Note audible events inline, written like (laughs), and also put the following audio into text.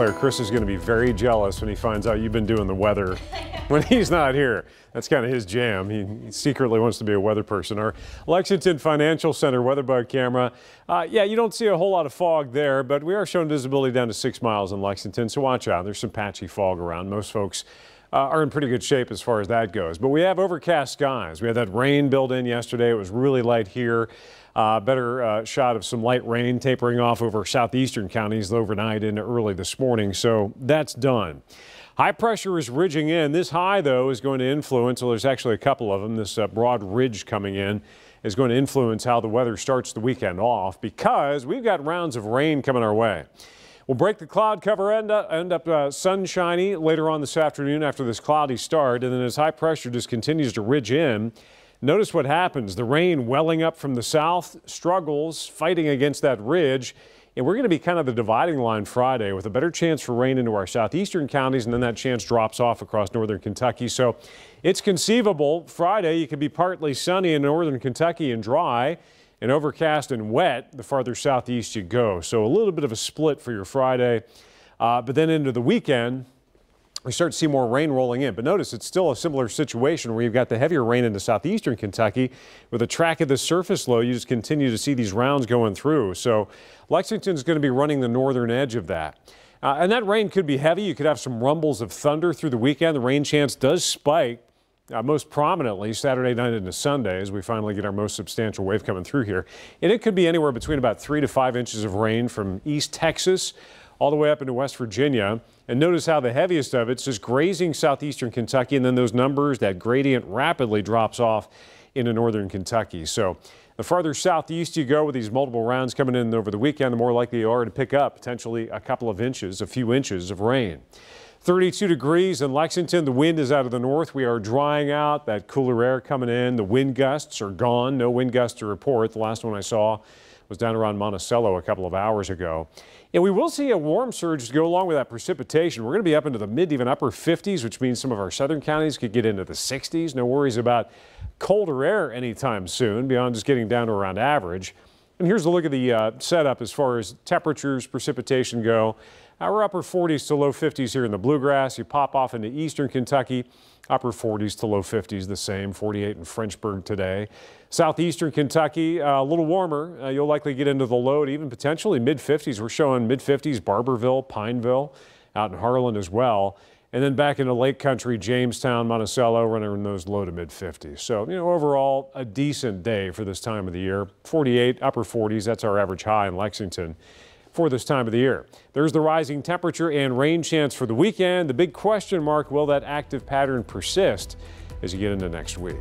player Chris is going to be very jealous when he finds out you've been doing the weather (laughs) when he's not here. That's kind of his jam. He, he secretly wants to be a weather person. Our Lexington Financial Center weather bug camera. Uh, yeah, you don't see a whole lot of fog there, but we are showing visibility down to six miles in Lexington, so watch out. There's some patchy fog around. Most folks uh, are in pretty good shape as far as that goes. But we have overcast skies. We had that rain build in yesterday. It was really light here. Uh, better uh, shot of some light rain tapering off over southeastern counties overnight and early this morning. So that's done. High pressure is ridging in. This high, though, is going to influence, well, there's actually a couple of them. This uh, broad ridge coming in is going to influence how the weather starts the weekend off because we've got rounds of rain coming our way. We'll break the cloud cover, end up, end up uh, sunshiny later on this afternoon after this cloudy start. And then as high pressure just continues to ridge in, notice what happens. The rain welling up from the south struggles, fighting against that ridge. And we're going to be kind of the dividing line Friday with a better chance for rain into our southeastern counties, and then that chance drops off across northern Kentucky. So it's conceivable Friday you could be partly sunny in northern Kentucky and dry and overcast and wet the farther southeast you go. So a little bit of a split for your Friday. Uh, but then into the weekend, we start to see more rain rolling in. But notice it's still a similar situation where you've got the heavier rain into southeastern Kentucky. With the track of the surface low, you just continue to see these rounds going through. So Lexington is going to be running the northern edge of that. Uh, and that rain could be heavy. You could have some rumbles of thunder through the weekend. The rain chance does spike uh, most prominently Saturday night into Sunday as we finally get our most substantial wave coming through here. And it could be anywhere between about three to five inches of rain from East Texas all the way up into West Virginia. And notice how the heaviest of it's just grazing southeastern Kentucky, and then those numbers, that gradient rapidly drops off into northern Kentucky. So the farther southeast you go with these multiple rounds coming in over the weekend, the more likely you are to pick up potentially a couple of inches, a few inches of rain. 32 degrees in Lexington. The wind is out of the north. We are drying out. That cooler air coming in. The wind gusts are gone. No wind gusts to report. The last one I saw was down around Monticello a couple of hours ago. And we will see a warm surge to go along with that precipitation. We're going to be up into the mid, even upper 50s, which means some of our southern counties could get into the 60s. No worries about colder air anytime soon beyond just getting down to around average. And here's a look at the uh, setup as far as temperatures, precipitation go. Our upper 40s to low 50s here in the bluegrass. You pop off into eastern Kentucky, upper 40s to low 50s the same, 48 in Frenchburg today. Southeastern Kentucky, uh, a little warmer. Uh, you'll likely get into the low even potentially mid 50s. We're showing mid 50s, Barberville, Pineville, out in Harlan as well. And then back into Lake Country, Jamestown, Monticello, running in those low to mid 50s. So, you know, overall, a decent day for this time of the year. 48, upper 40s, that's our average high in Lexington for this time of the year. There's the rising temperature and rain chance for the weekend. The big question mark, will that active pattern persist as you get into next week?